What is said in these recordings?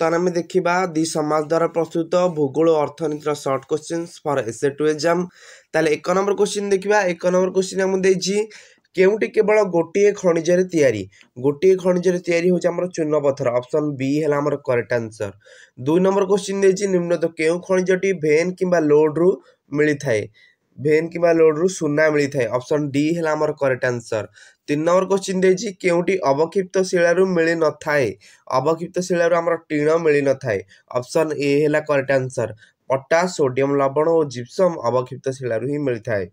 ବର୍ତ୍ତମାନ ଆମେ ଦେଖିବା ଦି ସମାଜ ଦ୍ୱାରା ପ୍ରସ୍ତୁତ ଭୂଗୋଳ ଅର୍ଥନୀତିର short questions for S A two exam ତାହେଲେ ଏକ ନମ୍ବର କ୍ୱେଶ୍ଚିନ୍ ଦେଖିବା ଏକ ନମ୍ବର କ୍ୱେଶ୍ଚିନ୍ ଆମକୁ ଦେଇଛି କେଉଁଟି କେବଳ ଗୋଟିଏ ଖଣିଜରେ ତିଆରି ଗୋଟିଏ ଖଣିଜରେ ତିଆରି ହେଉଛି ଆମର ଚୂର୍ଣ୍ଣପଥର ଅପସନ୍ ବି ହେଲା ଆମର କରେକ୍ଟ ଆନ୍ସର୍ ଦୁଇ ନମ୍ବର କ୍ୱେଶ୍ଚିନ୍ ଦେଇଛି ନିମ୍ନତ କେଉଁ ଖଣିଜଟି ଭେନ୍ କିମ୍ବା ଲୋଡ଼୍ରୁ ମିଳିଥାଏ ভেন কিংবা লোড্রু ସୁନା ମିଳିଥାଏ ଅପସନ୍ ଡି ହେଲା ଆମର କରେକ୍ଟ ଆନ୍ସର୍ ତିନି ନମ୍ବର କୋଶ୍ଚିନ୍ ଦେଇଛି କେଉଁଠି ଅବକ୍ଷିପ୍ତ ଶିଳାରୁ ମିଳିନଥାଏ ଅବକ୍ଷିପ୍ତ ଶିଳାରୁ ଆମର ଟିଣ ମିଳିନଥାଏ ଅପସନ୍ ଏ ହେଲା କରେକ୍ଟ ଆନ୍ସର୍ ପଟା ସୋଡ଼ିୟମ୍ ଲବଣ ଓ ଜିପ୍ସମ୍ ଅବକ୍ଷିପ୍ତ ଶିଳାରୁ ହିଁ ମିଳିଥାଏ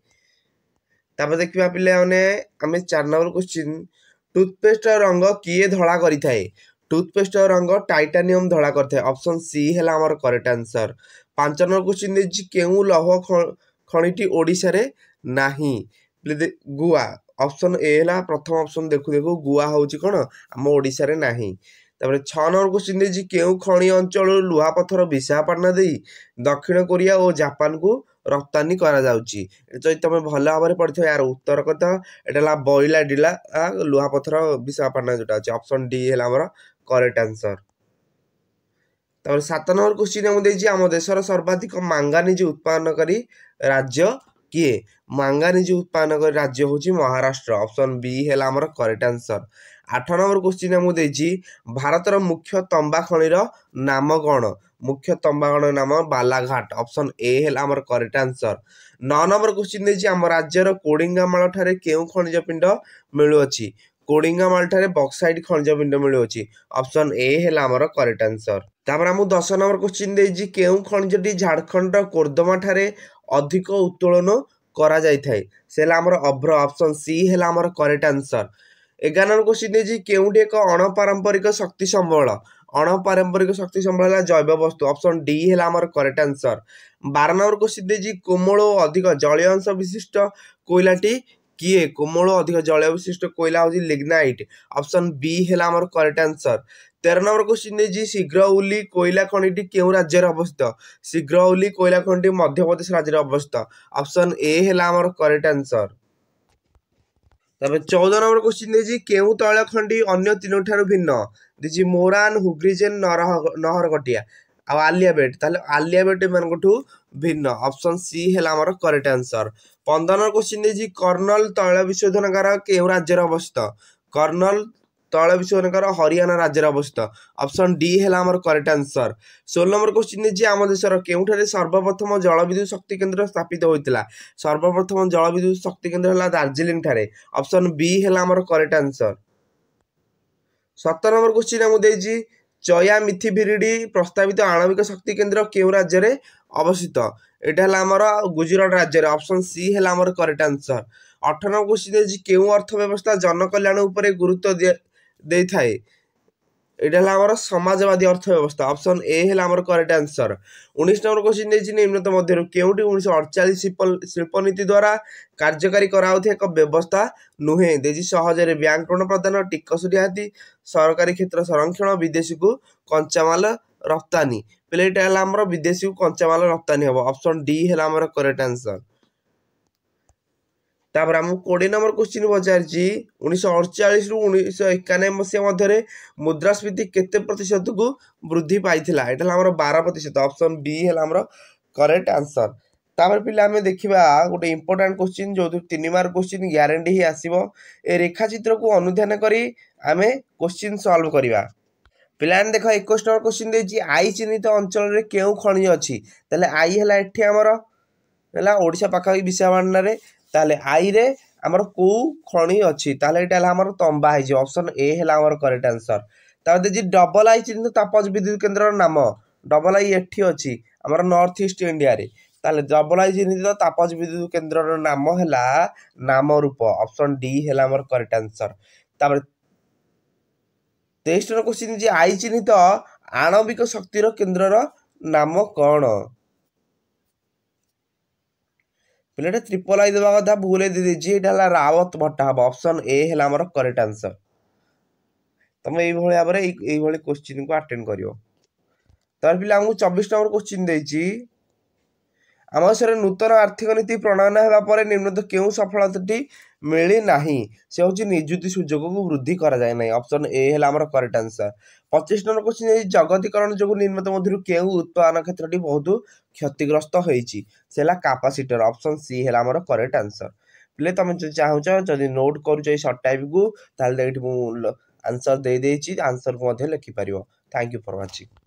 ତାପରେ ଦେଖିବା ପିଲାମାନେ ଆମେ ଚାରି ନମ୍ବର କୋଶ୍ଚିନ୍ ଟୁଥପେଷ୍ଟର ରଙ୍ଗ କିଏ ଧଳା କରିଥାଏ ଟୁଥପେଷ୍ଟର ରଙ୍ଗ ଟାଇଟାନିୟମ୍ ଧଳା କରିଥାଏ ଅପସନ୍ ସି ହେଲା ଆମର କରେକ୍ଟ ଆନ୍ସର୍ ପାଞ୍ଚ ନମ୍ବର କୋଶ୍ଚିନ୍ ଦେଇଛି କେଉଁ ଲୌହ ଖଣିଟି ଓଡ଼ିଶାରେ ନାହିଁ ଗୋଆ ଅପସନ୍ ଏ ହେଲା ପ୍ରଥମ ଅପସନ୍ ଦେଖୁ ଦେଖୁ ଗୋଆ ହେଉଛି କ'ଣ ଆମ ଓଡ଼ିଶାରେ ନାହିଁ ତାପରେ ଛଅ ନମ୍ବର କୋଶ୍ଚିନ୍ ଦେଇଛି କେଉଁ ଖଣି ଅଞ୍ଚଳରୁ ଲୁହାପଥର ବିଶାଖାପାଟଣା ଦେଇ ଦକ୍ଷିଣ କୋରିଆ ଓ ଜାପାନକୁ ରପ୍ତାନି କରାଯାଉଛି ଯଦି ତୁମେ ଭଲ ଭାବରେ ପଢ଼ିଥିବ ଏହାର ଉତ୍ତର କଥା ଏଇଟା ହେଲା ବଇଲା ଡିଲା ଲୁହାପଥର ବିଶାଖାପାଟଣା ଯେଉଁଟା ଅଛି ଅପସନ୍ ଡି ହେଲା ଆମର କରେକ୍ଟ ଆନ୍ସର୍ তারপরে সাত নম্বর কোশ্চিন আমি দিয়েছি আমার দেশের সর্বাধিক মাঙ্গানিজ উৎপাদনকারী রাজ্য কি মাঙ্গানিজ উৎপাদনকারী রাজ্য হচ্ছে মহারাষ্ট্র অপশন বি হল আমার করেক্ট আনসর আঠ নম্বর কোশ্চিন আমি দিয়েছি ভারতের মুখ্য তম্বা খনির নাম কণ মুখ্য তম্বা খনির নাম বালাঘাট অপশন এ হল আমার করেক্ট আনসর ন নম্বর কোশ্চিন দিয়েছি আমার রাজ্যের কোড়িঙ্গামাড় ঠারে কেউ খনিজ পিণ্ড মিলুছি କୋଡ଼ିଙ୍ଗାମାଳଠାରେ ବକ୍ସାଇଟ୍ ଖଣିଜ ପିଣ୍ଡ ମିଳୁଅଛି ଅପସନ୍ ଏ ହେଲା ଆମର କରେକ୍ଟ ଆନ୍ସର ତାପରେ ଆମକୁ ଦଶ ନମ୍ବର କୋଶ୍ଚିନ୍ ଦେଇଛି କେଉଁ ଖଣିଜଟି ଝାଡ଼ଖଣ୍ଡର କୋର୍ଦ୍ଦମାଠାରେ ଅଧିକ ଉତ୍ତୋଳନ କରାଯାଇଥାଏ ସେ ହେଲା ଆମର ଅଭ୍ର ଅପସନ୍ ସି ହେଲା ଆମର କରେକ୍ଟ ଆନ୍ସର ଏଗାର ନମ୍ବର କୋଶ୍ଚିନ୍ ଦେଇଛି କେଉଁଠି ଏକ ଅଣପାରମ୍ପରିକ ଶକ୍ତି ସମ୍ବଳ ଅଣପାରମ୍ପରିକ ଶକ୍ତି ସମ୍ବଳ ହେଲା ଜୈବ ବସ୍ତୁ ଅପସନ୍ ଡି ହେଲା ଆମର କରେକ୍ଟ ଆନ୍ସର ବାର ନମ୍ବର କୋଶ୍ଚିନ୍ ଦେଇଛି କୋମଳ ଓ ଅଧିକ ଜଳୀୟ ଅଂଶ ବିଶିଷ୍ଟ କୋଇଲାଟି କିଏ କୋମଳ ଅଧିକ ଜଳୀୟ ବିଶିଷ୍ଟ କୋଇଲା ହେଉଛି ଲିଗ୍ନାଇଟ୍ ଅପସନ୍ ବି ହେଲା ଆମର କରେକ୍ଟ ଆନ୍ସର ତେର ନମ୍ବର କ୍ୱେଶ୍ଚିନ୍ ଦେଇଛି ଶୀଘ୍ରଉଲି କୋଇଲା ଖଣିଟି କେଉଁ ରାଜ୍ୟରେ ଅବସ୍ଥିତ ଶୀଘ୍ରଉଲି କୋଇଲା ଖଣିଟି ମଧ୍ୟପ୍ରଦେଶ ରାଜ୍ୟରେ ଅବସ୍ଥିତ ଅପସନ୍ ଏ ହେଲା ଆମର କରେକ୍ଟ ଆନ୍ସର ତାପରେ ଚଉଦ ନମ୍ବର କ୍ୱେଶ୍ଚିନ୍ ଦେଇଛି କେଉଁ ତୈଳ ଖଣିଟି ଅନ୍ୟ ତିନୋଟି ଠାରୁ ଭିନ୍ନ ଦେଇଛି ମୋରାନ ହୁଗ୍ରିଜେନ୍ ନହରକଟିଆ ଆଉ ଆଲିଆବେଟ୍ ତାହେଲେ ଆଲିଆବେଟ୍ ଏମାନଙ୍କଠୁ ভিন্ন অপশন সি হল আমার করেক্ট আনসর পন্দন কোশ্চিন দিয়েছি কর্ণল তৈল বিশোধনাগার কেউ রাজ্যের অবস্থিত কর্ণল তৈল বিশোধনাগার হরিয়ানা রাজ্যের অবস্থিত অপশন ডি হল আমার করেক্ট আনসর ষোল নম্বর কোশ্চিন দিয়েছি আম দেশের কেউঠার সর্বপ্রথম জলবিদ্যুৎ শক্তি কেন্দ্র স্থাপিত হয়েছিল সর্বপ্রথম জলবিদ্যুৎ শক্তি কেন্দ্র হল দার্জিলিং ঠারে অপশন বি হল আমার করেক্ট আনসর সতের নম্বর কোশ্চিন আমি দিয়েছি ଚୟା ଭିରିଡ଼ି ପ୍ରସ୍ତାବିତ ଆଣବିକ ଶକ୍ତି କେନ୍ଦ୍ର କେଉଁ ରାଜ୍ୟରେ ଅବସ୍ଥିତ ଏଇଟା ହେଲା ଆମର ଗୁଜୁରାଟ ରାଜ୍ୟରେ ଅପସନ୍ ସି ହେଲା ଆମର କରେକ୍ଟ ଆନ୍ସର ଅଠର କୋଶ୍ଚିନ୍ ହେଉଛି କେଉଁ ଅର୍ଥ ବ୍ୟବସ୍ଥା ଜନକଲ୍ୟାଣ ଉପରେ ଗୁରୁତ୍ୱ ଦେଇଥାଏ ଏଇଟା ହେଲା ଆମର ସମାଜବାଦୀ ଅର୍ଥବ୍ୟବସ୍ଥା ଅପସନ୍ ଏ ହେଲା ଆମର କରେକ୍ଟ ଆନ୍ସର ଉଣେଇଶ ନମ୍ବର କ୍ୱେଶ୍ଚିନ୍ ଦେଇଛି ନିମ୍ନତ ମଧ୍ୟରୁ କେଉଁଠି ଉଣେଇଶହ ଅଡ଼ଚାଳିଶ ଶିଳ୍ପ ଶିଳ୍ପନୀତି ଦ୍ୱାରା କାର୍ଯ୍ୟକାରୀ କରାଯାଉଥିବା ଏକ ବ୍ୟବସ୍ଥା ନୁହେଁ ଦେଇଛି ସହଜରେ ବ୍ୟାଙ୍କ ଋଣ ପ୍ରଦାନ ଟିକସ ରିହାତି ସରକାରୀ କ୍ଷେତ୍ର ସଂରକ୍ଷଣ ବିଦେଶୀକୁ କଞ୍ଚାମାଲ ରପ୍ତାନି ପ୍ଲେଟ୍ ହେଲା ଆମର ବିଦେଶୀକୁ କଞ୍ଚାମାଲ ରପ୍ତାନି ହେବ ଅପସନ୍ ଡି ହେଲା ଆମର କରେକ୍ଟ ଆନ୍ସର ତାପରେ ଆମକୁ କୋଡ଼ିଏ ନମ୍ବର କୋଶ୍ଚିନ୍ ପଚାରିଛି ଉଣେଇଶହ ଅଡ଼ଚାଳିଶରୁ ଉଣେଇଶହ ଏକାନବେ ମସିହା ମଧ୍ୟରେ ମୁଦ୍ରାସ୍ଫୀତି କେତେ ପ୍ରତିଶତକୁ ବୃଦ୍ଧି ପାଇଥିଲା ଏଇଟା ହେଲା ଆମର ବାର ପ୍ରତିଶତ ଅପସନ୍ ବି ହେଲା ଆମର କରେକ୍ଟ ଆନ୍ସର୍ ତାପରେ ପିଲା ଆମେ ଦେଖିବା ଗୋଟେ ଇମ୍ପୋର୍ଟାଣ୍ଟ କୋଶ୍ଚିନ୍ ଯେଉଁଥିରୁ ତିନି ମାର୍କ କୋଶ୍ଚିନ୍ ଗ୍ୟାରେଣ୍ଟି ହିଁ ଆସିବ ଏ ରେଖାଚିତ୍ରକୁ ଅନୁଧ୍ୟାନ କରି ଆମେ କୋଶ୍ଚିନ୍ ସଲ୍ଭ କରିବା ପିଲାମାନେ ଦେଖ ଏକୋଇଶ ନମ୍ବର କୋଶ୍ଚିନ୍ ଦେଇଛି ଆଇ ଚିହ୍ନିତ ଅଞ୍ଚଳରେ କେଉଁ ଖଣି ଅଛି ତାହେଲେ ଆଇ ହେଲା ଏଠି ଆମର ହେଲା ଓଡ଼ିଶା ପାଖାପାଖି ବିଶାଖାପାଟଣାରେ ତାହେଲେ ଆଇରେ ଆମର କେଉଁ ଖଣି ଅଛି ତାହେଲେ ଏଇଟା ହେଲା ଆମର ତମ୍ବା ହେଇଯିବ ଅପସନ୍ ଏ ହେଲା ଆମର କରେକ୍ଟ ଆନ୍ସର ତାପରେ ଯେ ଡବଲ ଆଇ ଚିହ୍ନିତ ତାପଜ ବିଦ୍ୟୁତ କେନ୍ଦ୍ରର ନାମ ଡବଲ ଆଇ ଏଠି ଅଛି ଆମର ନର୍ଥ ଇଷ୍ଟ ଇଣ୍ଡିଆରେ ତାହେଲେ ଡବଲ ଆଇ ଚିହ୍ନିତ ତାପଜ ବିଦ୍ୟୁତ କେନ୍ଦ୍ରର ନାମ ହେଲା ନାମରୂପ ଅପସନ୍ ଡି ହେଲା ଆମର କରେକ୍ଟ ଆନ୍ସର ତାପରେ ତେଇଶ ନମ୍ବର କୋଶ୍ଚିନ୍ ଯେ ଆଇ ଚିହ୍ନିତ ଆଣବିକ ଶକ୍ତିର କେନ୍ଦ୍ରର ନାମ କ'ଣ ପିଲା ଏଇଟା ତ୍ରିପଲ ଆଇ ଦେବା କଥା ଭୁଲ ହେଇ ଦେଇଦେଇଛି ଏଇଟା ହେଲା ରାବତ ଭଟ୍ଟା ହବ ଅପସନ୍ ଏ ହେଲା ଆମର କରେକ୍ଟ ଆନ୍ସର ତମେ ଏଇଭଳି ଭାବରେ ଏଇଭଳି କ୍ୱେଶ୍ଚିନ୍କୁ ଆଟେଣ୍ଡ କରିବ ତାପରେ ପିଲା ଆମକୁ ଚବିଶ ନମ୍ବର କ୍ୱେଶ୍ଚିନ୍ ଦେଇଛି ଆମ ଦେଶରେ ନୂତନ ଆର୍ଥିକ ନୀତି ପ୍ରଣୟନ ହେବା ପରେ ନିର୍ମିତ କେଉଁ ସଫଳତାଟି ମିଳିନାହିଁ ସେ ହେଉଛି ନିଯୁକ୍ତି ସୁଯୋଗକୁ ବୃଦ୍ଧି କରାଯାଏ ନାହିଁ ଅପସନ୍ ଏ ହେଲା ଆମର କରେକ୍ଟ ଆନ୍ସର ପଚିଶ ନମ୍ବର କୋଶ୍ଚିନ୍ ଏଇ ଜଗତୀକରଣ ଯୋଗୁଁ ନିର୍ମିତ ମଧ୍ୟରୁ କେଉଁ ଉତ୍ପାଦନ କ୍ଷେତ୍ରଟି ବହୁତ କ୍ଷତିଗ୍ରସ୍ତ ହୋଇଛି ସେ ହେଲା କାପାସିଟର ଅପସନ୍ ସି ହେଲା ଆମର କରେକ୍ଟ ଆନ୍ସର ପିଲେ ତୁମେ ଯଦି ଚାହୁଁଛ ଯଦି ନୋଟ୍ କରୁଛ ଏଇ ସର୍ଟ ଟାଇପ୍କୁ ତାହେଲେ ଏଇଠି ମୁଁ ଆନ୍ସର ଦେଇଦେଇଛି ଆନ୍ସରକୁ ମଧ୍ୟ ଲେଖିପାରିବ ଥ୍ୟାଙ୍କ ୟୁ ଫର୍ ୱାଚିଂ